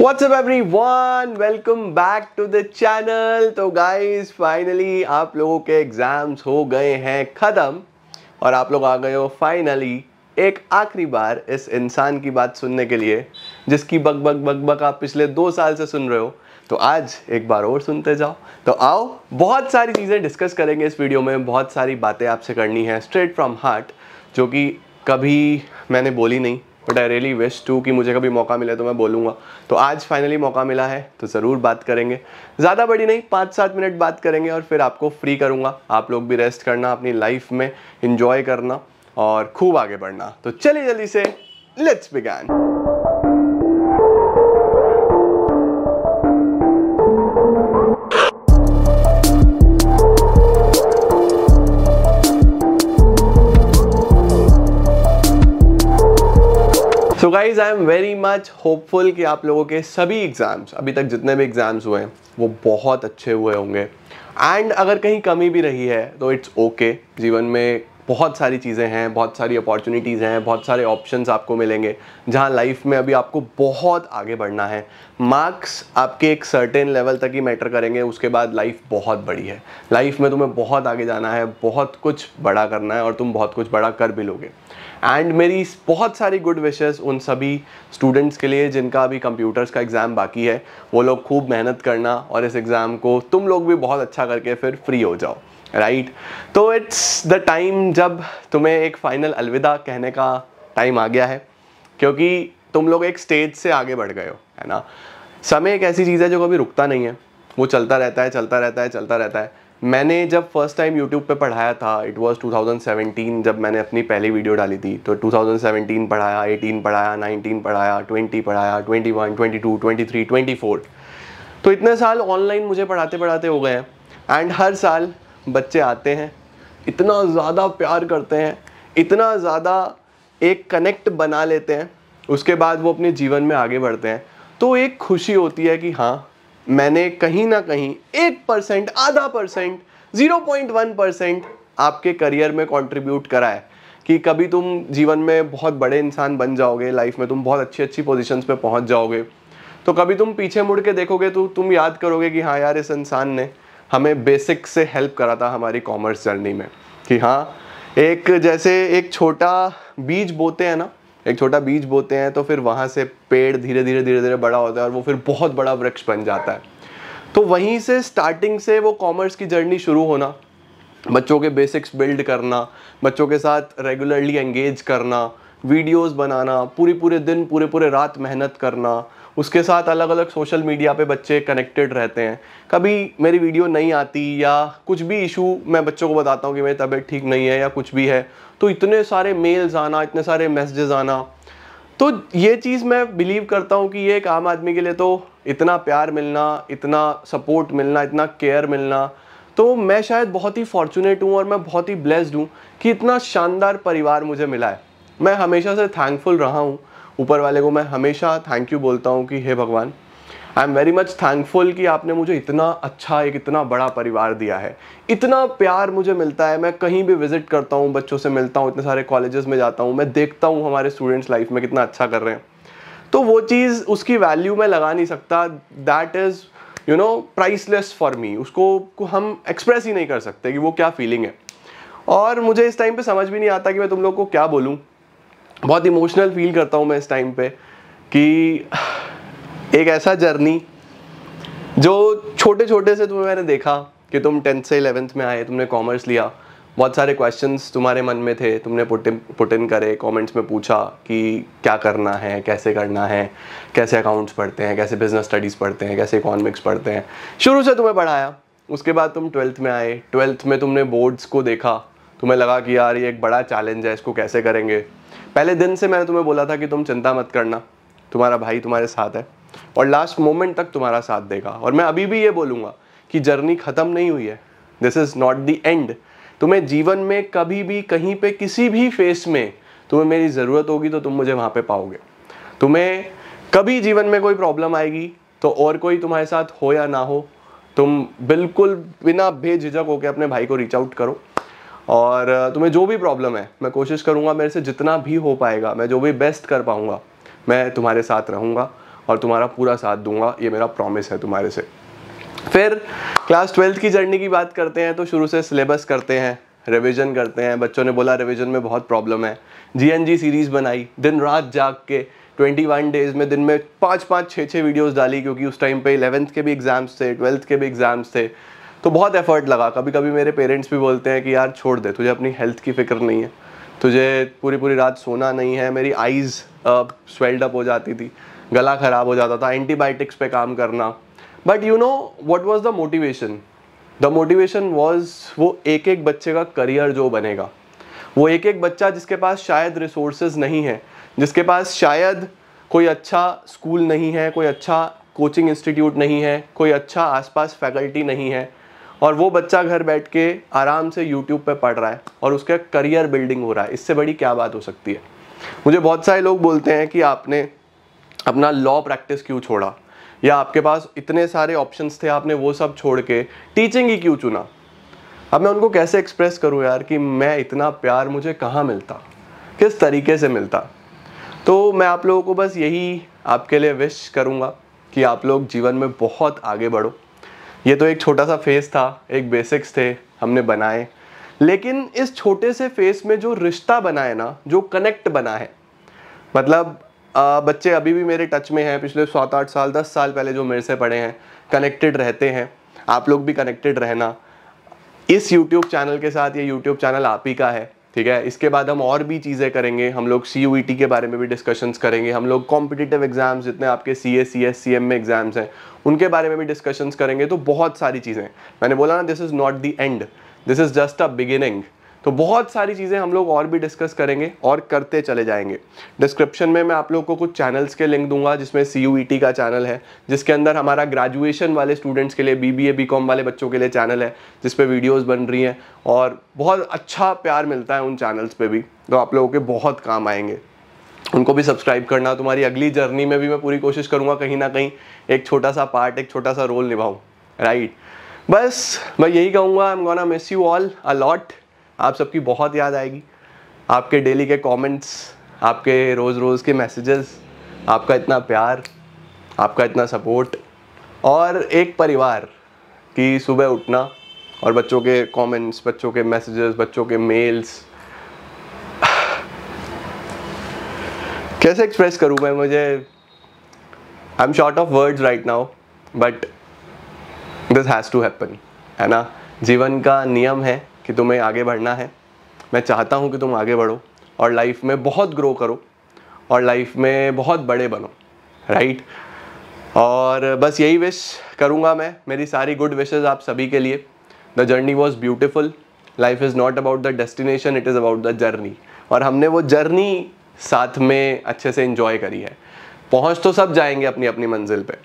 WhatsApp everyone welcome back to the channel तो guys finally आप लोगों के एग्ज़ाम्स हो गए हैं ख़त्म और आप लोग आ गए हो फाइनली एक आखिरी बार इस इंसान की बात सुनने के लिए जिसकी बक बक बक बक आप पिछले दो साल से सुन रहे हो तो आज एक बार और सुनते जाओ तो आओ बहुत सारी चीज़ें डिस्कस करेंगे इस वीडियो में बहुत सारी बातें आपसे करनी है स्ट्रेट फ्रॉम हार्ट जो कि कभी मैंने बोली नहीं but I really wish to कि मुझे कभी मौका मिले तो मैं बोलूँगा तो आज फाइनली मौका मिला है तो ज़रूर बात करेंगे ज़्यादा बड़ी नहीं पाँच सात मिनट बात करेंगे और फिर आपको फ्री करूँगा आप लोग भी रेस्ट करना अपनी लाइफ में इंजॉय करना और खूब आगे बढ़ना तो चलिए जल्दी से let's begin so guys I am very much hopeful कि आप लोगों के सभी एग्ज़ाम्स अभी तक जितने भी एग्ज़ाम्स हुए हैं वो बहुत अच्छे हुए होंगे एंड अगर कहीं कमी भी रही है तो इट्स ओके okay. जीवन में बहुत सारी चीज़ें हैं बहुत सारी अपॉर्चुनिटीज़ हैं बहुत सारे ऑप्शंस आपको मिलेंगे जहाँ लाइफ में अभी आपको बहुत आगे बढ़ना है मार्क्स आपके एक सर्टेन लेवल तक ही मैटर करेंगे उसके बाद लाइफ बहुत बड़ी है लाइफ में तुम्हें बहुत आगे जाना है बहुत कुछ बड़ा करना है और तुम बहुत कुछ बड़ा कर भी लोगे एंड मेरी बहुत सारी गुड विशेस उन सभी स्टूडेंट्स के लिए जिनका अभी कंप्यूटर्स का एग्ज़ाम बाकी है वो लोग खूब मेहनत करना और इस एग्ज़ाम को तुम लोग भी बहुत अच्छा करके फिर फ्री हो जाओ राइट तो इट्स द टाइम जब तुम्हें एक फ़ाइनल अलविदा कहने का टाइम आ गया है क्योंकि तुम लोग एक स्टेज से आगे बढ़ गए हो है ना समय एक ऐसी चीज़ है जो कभी रुकता नहीं है वो चलता रहता है चलता रहता है चलता रहता है मैंने जब फर्स्ट टाइम यूट्यूब पे पढ़ाया था इट वाज 2017 जब मैंने अपनी पहली वीडियो डाली थी तो 2017 पढ़ाया 18 पढ़ाया 19 पढ़ाया 20 पढ़ाया 21 22 23 24 तो इतने साल ऑनलाइन मुझे पढ़ाते पढ़ाते हो गए हैं एंड हर साल बच्चे आते हैं इतना ज़्यादा प्यार करते हैं इतना ज़्यादा एक कनेक्ट बना लेते हैं उसके बाद वो अपने जीवन में आगे बढ़ते हैं तो एक खुशी होती है कि हाँ मैंने कहीं ना कहीं एक परसेंट आधा percent zero point one percent आपके करियर में कंट्रीब्यूट करा है कि कभी तुम जीवन में बहुत बड़े इंसान बन जाओगे लाइफ में तुम बहुत अच्छी अच्छी पोजिशन पे पहुंच जाओगे तो कभी तुम पीछे मुड़ के देखोगे तो तुम याद करोगे कि हाँ यार इस इंसान ने हमें बेसिक से हेल्प करा था हमारी कॉमर्स जर्नी में कि हाँ एक जैसे एक छोटा बीज बोते हैं ना एक छोटा बीज बोते हैं तो फिर वहाँ से पेड़ धीरे धीरे धीरे धीरे बड़ा होता है और वो फिर बहुत बड़ा वृक्ष बन जाता है तो वहीं से स्टार्टिंग से वो कॉमर्स की जर्नी शुरू होना बच्चों के बेसिक्स बिल्ड करना बच्चों के साथ रेगुलरली एंगेज करना वीडियोस बनाना पूरे पूरे दिन पूरे पूरे रात मेहनत करना उसके साथ अलग अलग सोशल मीडिया पे बच्चे कनेक्टेड रहते हैं कभी मेरी वीडियो नहीं आती या कुछ भी इशू मैं बच्चों को बताता हूँ कि मेरी तबीयत ठीक नहीं है या कुछ भी है तो इतने सारे मेल्स आना इतने सारे मैसेजेस आना तो ये चीज़ मैं बिलीव करता हूँ कि ये एक आम आदमी के लिए तो इतना प्यार मिलना इतना सपोर्ट मिलना इतना केयर मिलना तो मैं शायद बहुत ही फॉर्चुनेट हूँ और मैं बहुत ही ब्लेस्ड हूँ कि इतना शानदार परिवार मुझे मिला है मैं हमेशा से थैंकफुल रहा हूँ ऊपर वाले को मैं हमेशा थैंक यू बोलता हूँ कि हे भगवान I am very much thankful कि आपने मुझे इतना अच्छा एक इतना बड़ा परिवार दिया है इतना प्यार मुझे मिलता है मैं कहीं भी विजिट करता हूँ बच्चों से मिलता हूँ इतने सारे कॉलेजेस में जाता हूँ मैं देखता हूँ हमारे स्टूडेंट्स लाइफ में कितना अच्छा कर रहे हैं तो वो चीज़ उसकी वैल्यू मैं लगा नहीं सकता that is you know priceless for me उसको हम एक्सप्रेस ही नहीं कर सकते कि वो क्या फीलिंग है और मुझे इस टाइम पे समझ भी नहीं आता कि मैं तुम लोग को क्या बोलूँ बहुत इमोशनल फील करता हूँ मैं इस टाइम पे कि एक ऐसा जर्नी जो छोटे छोटे से तुम्हें मैंने देखा कि तुम टेंथ से इलेवेंथ में आए तुमने कॉमर्स लिया बहुत सारे क्वेश्चंस तुम्हारे मन में थे तुमने पुट पुट इन करे कमेंट्स में पूछा कि क्या करना है कैसे करना है कैसे अकाउंट्स पढ़ते हैं कैसे बिजनेस स्टडीज़ पढ़ते हैं कैसे इकोनॉमिक्स पढ़ते हैं शुरू से तुम्हें पढ़ाया उसके बाद तुम ट्वेल्थ में आए ट्वेल्थ में तुमने बोर्ड्स को देखा तुम्हें लगा कि यार ये एक बड़ा चैलेंज है इसको कैसे करेंगे पहले दिन से मैंने तुम्हें बोला था कि तुम चिंता मत करना तुम्हारा भाई तुम्हारे साथ है और लास्ट मोमेंट तक तुम्हारा साथ देगा और मैं अभी भी ये बोलूँगा कि जर्नी ख़त्म नहीं हुई है this is not the end तुम्हें जीवन में कभी भी कहीं पे किसी भी फेस में तुम्हें मेरी ज़रूरत होगी तो तुम मुझे वहाँ पे पाओगे तुम्हें कभी जीवन में कोई प्रॉब्लम आएगी तो और कोई तुम्हारे साथ हो या ना हो तुम बिल्कुल बिना भेझिझक होकर अपने भाई को रीच आउट करो और तुम्हें जो भी प्रॉब्लम है मैं कोशिश करूँगा मेरे से जितना भी हो पाएगा मैं जो भी बेस्ट कर पाऊँगा मैं तुम्हारे साथ रहूँगा और तुम्हारा पूरा साथ दूंगा ये मेरा प्रॉमिस है तुम्हारे से फिर क्लास ट्वेल्थ की जर्नी की बात करते हैं तो शुरू से सिलेबस करते हैं रिवीजन करते हैं बच्चों ने बोला रिवीजन में बहुत प्रॉब्लम है जीएनजी सीरीज़ बनाई दिन रात जाग के 21 डेज़ में दिन में पाँच पाँच छः छः वीडियोस डाली क्योंकि उस टाइम पे 11th के भी एग्ज़ाम्स थे ट्वेल्थ के भी एग्ज़ाम्स थे तो बहुत एफर्ट लगा कभी कभी मेरे पेरेंट्स भी बोलते हैं कि यार छोड़ दे तुझे अपनी हेल्थ की फ़िक्र नहीं है तुझे पूरी पूरी रात सोना नहीं है मेरी आइज़ स्वेल्ड अप हो जाती थी गला ख़राब हो जाता था एंटीबायोटिक्स पे काम करना but you know what was the motivation the motivation was वो एक एक बच्चे का करियर जो बनेगा वो एक एक बच्चा जिसके पास शायद रिसोर्सेज नहीं है जिसके पास शायद कोई अच्छा स्कूल नहीं है कोई अच्छा कोचिंग इंस्टीट्यूट नहीं है कोई अच्छा आसपास फैकल्टी नहीं है और वो बच्चा घर बैठ के आराम से यूट्यूब पे पढ़ रहा है और उसका करियर बिल्डिंग हो रहा है इससे बड़ी क्या बात हो सकती है मुझे बहुत सारे लोग बोलते हैं कि आपने अपना लॉ प्रैक्टिस क्यों छोड़ा या आपके पास इतने सारे ऑप्शंस थे आपने वो सब छोड़ के टीचिंग ही क्यों चुना अब मैं उनको कैसे एक्सप्रेस करूँ यार कि मैं इतना प्यार मुझे कहाँ मिलता किस तरीके से मिलता तो मैं आप लोगों को बस यही आपके लिए विश करूँगा कि आप लोग जीवन में बहुत आगे बढ़ो ये तो एक छोटा सा फेस था एक बेसिक्स थे हमने बनाए लेकिन इस छोटे से फेस में जो रिश्ता बना है ना जो कनेक्ट बना है मतलब आ, बच्चे अभी भी मेरे टच में हैं पिछले सात आठ साल दस साल पहले जो मेरे से पढ़े हैं कनेक्टेड रहते हैं आप लोग भी कनेक्टेड रहना इस यूट्यूब चैनल के साथ ये यूट्यूब चैनल आप ही का है ठीक है इसके बाद हम और भी चीज़ें करेंगे हम लोग सी e के बारे में भी डिस्कशंस करेंगे हम लोग कॉम्पिटिटिव एग्जाम्स जितने आपके C A C S C M में एग्जाम्स हैं उनके बारे में भी डिस्कशंस करेंगे तो बहुत सारी चीज़ें मैंने बोला ना this is not the end this is just a beginning तो बहुत सारी चीज़ें हम लोग और भी डिस्कस करेंगे और करते चले जाएंगे डिस्क्रिप्शन में मैं आप लोगों को कुछ चैनल्स के लिंक दूंगा जिसमें सी e का चैनल है जिसके अंदर हमारा ग्रेजुएशन वाले स्टूडेंट्स के लिए B B A B com वाले बच्चों के लिए चैनल है जिसपे वीडियोज़ बन रही हैं और बहुत अच्छा प्यार मिलता है उन चैनल्स पर भी तो आप लोगों के बहुत काम आएंगे उनको भी सब्सक्राइब करना तुम्हारी अगली जर्नी में भी मैं पूरी कोशिश करूँगा कहीं ना कहीं एक छोटा सा पार्ट एक छोटा सा रोल निभाऊँ राइट बस मैं यही कहूँगा I am gonna miss you all a lot आप सबकी बहुत याद आएगी आपके डेली के कमेंट्स आपके रोज़ रोज़ के मैसेजेस आपका इतना प्यार आपका इतना सपोर्ट और एक परिवार की सुबह उठना और बच्चों के कमेंट्स बच्चों के मैसेजेस बच्चों के मेल्स कैसे एक्सप्रेस करूँ मैं मुझे I am short of words right now but this has to happen है ना जीवन का नियम है कि तुम्हें आगे बढ़ना है मैं चाहता हूँ कि तुम आगे बढ़ो और लाइफ में बहुत ग्रो करो और लाइफ में बहुत बड़े बनो राइट और बस यही विश करूँगा मैं मेरी सारी गुड विशेज़ आप सभी के लिए the journey was beautiful life is not about the destination it is about the journey और हमने वो जर्नी साथ में अच्छे से इन्जॉय करी है पहुँच तो सब जाएंगे अपनी अपनी मंजिल पे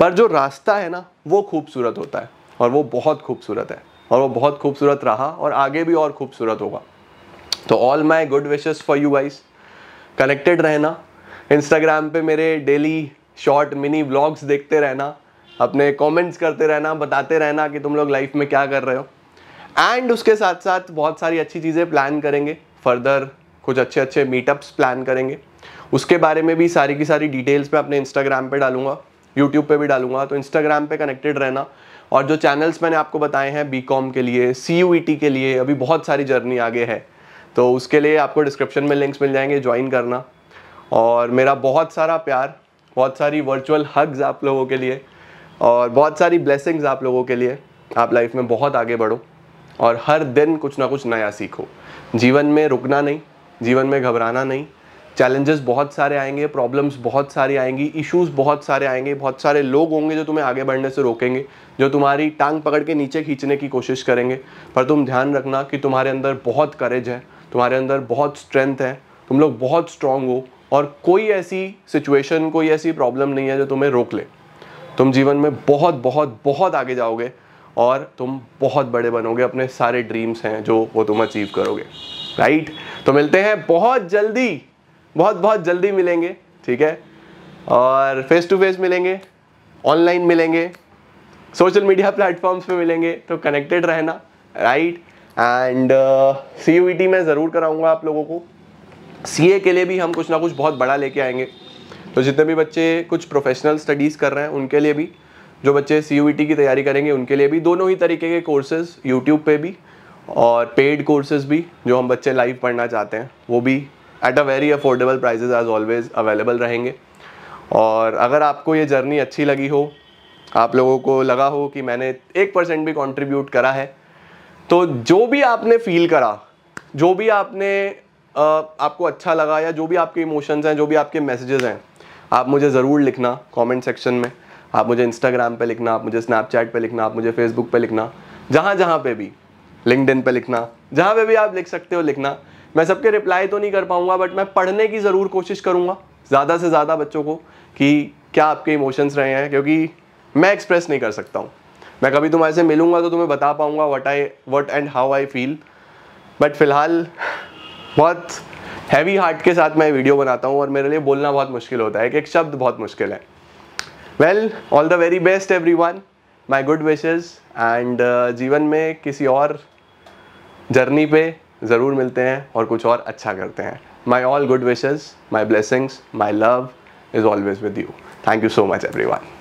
पर जो रास्ता है ना वो खूबसूरत होता है और वो बहुत खूबसूरत है और वो बहुत खूबसूरत रहा और आगे भी और खूबसूरत होगा तो all my good wishes for you वाइज कनेक्टेड रहना इंस्टाग्राम पे मेरे डेली शॉर्ट मिनी व्लॉग्स देखते रहना अपने कमेंट्स करते रहना बताते रहना कि तुम लोग लाइफ में क्या कर रहे हो एंड उसके साथ साथ बहुत सारी अच्छी चीज़ें प्लान करेंगे फर्दर कुछ अच्छे अच्छे मीटअप्स प्लान करेंगे उसके बारे में भी सारी की सारी डिटेल्स मैं अपने इंस्टाग्राम पे डालूंगा यूट्यूब पे भी डालूंगा तो इंस्टाग्राम पे कनेक्टेड रहना और जो चैनल्स मैंने आपको बताए हैं बी के लिए सी e के लिए अभी बहुत सारी जर्नी आगे है तो उसके लिए आपको डिस्क्रिप्शन में लिंक्स मिल जाएंगे ज्वाइन करना और मेरा बहुत सारा प्यार बहुत सारी वर्चुअल हग्स आप लोगों के लिए और बहुत सारी ब्लेसिंग्स आप लोगों के लिए आप लाइफ में बहुत आगे बढ़ो और हर दिन कुछ ना कुछ नया सीखो जीवन में रुकना नहीं जीवन में घबराना नहीं चैलेंजेस बहुत सारे आएंगे प्रॉब्लम्स बहुत सारी आएंगी इश्यूज बहुत सारे आएंगे बहुत सारे लोग होंगे जो तुम्हें आगे बढ़ने से रोकेंगे जो तुम्हारी टांग पकड़ के नीचे खींचने की कोशिश करेंगे पर तुम ध्यान रखना कि तुम्हारे अंदर बहुत करेज है तुम्हारे अंदर बहुत स्ट्रेंथ है तुम लोग बहुत स्ट्रांग हो और कोई ऐसी सिचुएशन कोई ऐसी प्रॉब्लम नहीं है जो तुम्हें रोक ले तुम जीवन में बहुत बहुत बहुत आगे जाओगे और तुम बहुत बड़े बनोगे अपने सारे ड्रीम्स हैं जो वो तुम अचीव करोगे राइट तो मिलते हैं बहुत जल्दी बहुत बहुत जल्दी मिलेंगे ठीक है और फेस टू फेस मिलेंगे ऑनलाइन मिलेंगे सोशल मीडिया प्लेटफॉर्म्स पे मिलेंगे तो कनेक्टेड रहना राइट एंड सी यू टी मैं ज़रूर कराऊंगा आप लोगों को सी ए के लिए भी हम कुछ ना कुछ बहुत बड़ा लेके आएंगे तो जितने भी बच्चे कुछ प्रोफेशनल स्टडीज़ कर रहे हैं उनके लिए भी जो बच्चे सी यू टी की तैयारी करेंगे उनके लिए भी दोनों ही तरीके के कोर्सेज़ यूट्यूब पे भी और पेड कोर्सेज़ भी जो हम बच्चे लाइव पढ़ना चाहते हैं वो भी at a very affordable prices आज ऑलवेज अवेलेबल रहेंगे और अगर आपको ये जर्नी अच्छी लगी हो आप लोगों को लगा हो कि मैंने एक परसेंट भी कॉन्ट्रीब्यूट करा है तो जो भी आपने फील करा जो भी आपने आ, आपको अच्छा लगा या जो भी आपके इमोशंस हैं जो भी आपके मैसेजेस हैं आप मुझे ज़रूर लिखना कमेंट सेक्शन में आप मुझे इंस्टाग्राम पे लिखना आप मुझे स्नैपचैट पे लिखना आप मुझे फेसबुक पे लिखना जहाँ जहाँ पे भी लिंकड पे लिखना जहाँ पे भी आप लिख सकते हो लिखना मैं सबके रिप्लाई तो नहीं कर पाऊंगा बट मैं पढ़ने की ज़रूर कोशिश करूंगा ज़्यादा से ज़्यादा बच्चों को कि क्या आपके इमोशंस रहे हैं क्योंकि मैं एक्सप्रेस नहीं कर सकता हूँ मैं कभी तुम्हारे से मिलूँगा तो तुम्हें बता पाऊँगा what I what and how I feel but फिलहाल बहुत हैवी हार्ट के साथ मैं वीडियो बनाता हूँ और मेरे लिए बोलना बहुत मुश्किल होता है एक एक शब्द बहुत मुश्किल है well all the very best every one my good wishes and जीवन में किसी और जर्नी पे ज़रूर मिलते हैं और कुछ और अच्छा करते हैं my all good wishes my blessings my love is always with you thank you so much every one